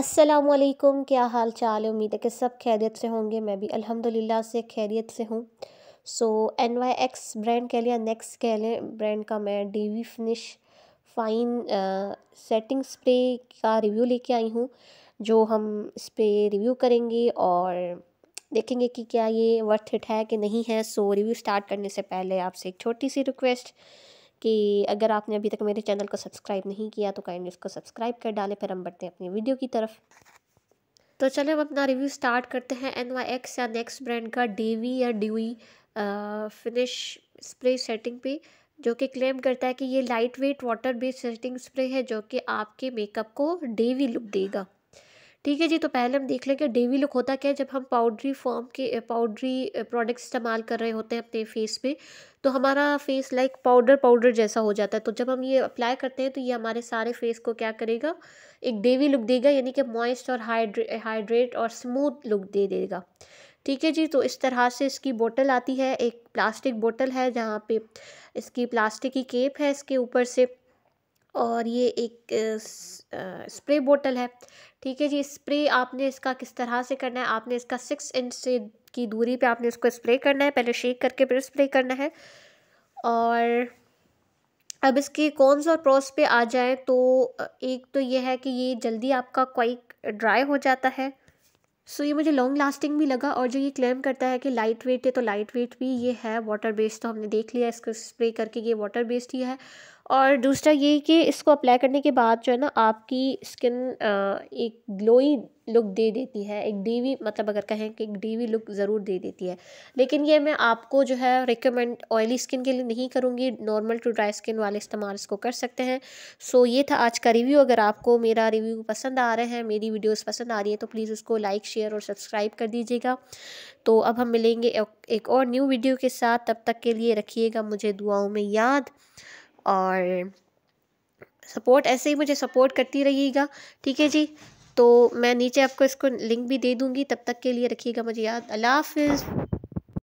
असलकुम क्या हाल चाल है उम्मीद है कि सब खैरियत से होंगे मैं भी अल्हम्दुलिल्लाह से खैरियत से हूँ so N Y X brand कह लिया नेक्स्ट कह लें ब्रांड का मैं dewy finish fine setting spray का रिव्यू लेके आई हूँ जो हम स्प्रे रिव्यू करेंगे और देखेंगे कि क्या ये वर्थ इट है कि नहीं है सो रिव्यू स्टार्ट करने से पहले आपसे एक छोटी सी रिक्वेस्ट कि अगर आपने अभी तक मेरे चैनल को सब्सक्राइब नहीं किया तो काइंडली उसको सब्सक्राइब कर डालें फिर हम बढ़ते हैं अपनी वीडियो की तरफ तो चलें हम अपना रिव्यू स्टार्ट करते हैं एन वाई एक्स या नेक्स्ट ब्रांड का डेवी या ड्यूई फिनिश स्प्रे सेटिंग पे जो कि क्लेम करता है कि ये lightweight water based setting spray है जो कि आपके मेकअप को डेवी लुक देगा ठीक है जी तो पहले हम देख लेंगे डेवी लुक होता क्या है जब हम पाउडरी फॉर्म के पाउडरी प्रोडक्ट्स इस्तेमाल कर रहे होते हैं अपने फेस पे तो हमारा फेस लाइक पाउडर पाउडर जैसा हो जाता है तो जब हम ये अप्लाई करते हैं तो ये हमारे सारे फेस को क्या करेगा एक डेवी लुक देगा यानी कि मॉइस्ट और हाइड्रे हाइड्रेट और स्मूथ लुक दे देगा ठीक है जी तो इस तरह से इसकी बोतल आती है एक प्लास्टिक बोतल है जहाँ पे इसकी प्लास्टिक की केप है इसके ऊपर से और ये एक स्प्रे बोतल है ठीक है जी स्प्रे आपने इसका किस तरह से करना है आपने इसका सिक्स इंच से की दूरी पे आपने इसको स्प्रे करना है पहले शेक करके फिर स्प्रे करना है और अब इसके कॉन्स और प्रोस पे आ जाए तो एक तो ये है कि ये जल्दी आपका क्विक ड्राई हो जाता है सो ये मुझे लॉन्ग लास्टिंग भी लगा और जो ये क्लेम करता है कि लाइट वेट है तो लाइट वेट भी ये है वाटर बेस्ड तो हमने देख लिया इसको स्प्रे करके ये वाटर बेस्ड ही है और दूसरा ये कि इसको अप्लाई करने के बाद जो है ना आपकी स्किन एक ग्लोई लुक दे देती है एक डीवी मतलब अगर कहें कि एक डीवी लुक ज़रूर दे देती है लेकिन ये मैं आपको जो है रिकमेंड ऑयली स्किन के लिए नहीं करूँगी नॉर्मल टू ड्राई स्किन वाले इस्तेमाल इसको कर सकते हैं सो ये था आज का रिव्यू अगर आपको मेरा रिव्यू पसंद आ रहा है मेरी वीडियोस पसंद आ रही है तो प्लीज़ उसको लाइक शेयर और सब्सक्राइब कर दीजिएगा तो अब हम मिलेंगे एक और न्यू वीडियो के साथ तब तक के लिए रखिएगा मुझे दुआओं में याद और सपोर्ट ऐसे ही मुझे सपोर्ट करती रहिएगा ठीक है जी तो मैं नीचे आपको इसको लिंक भी दे दूँगी तब तक के लिए रखिएगा मुझे याद अल्लाह हाफिज़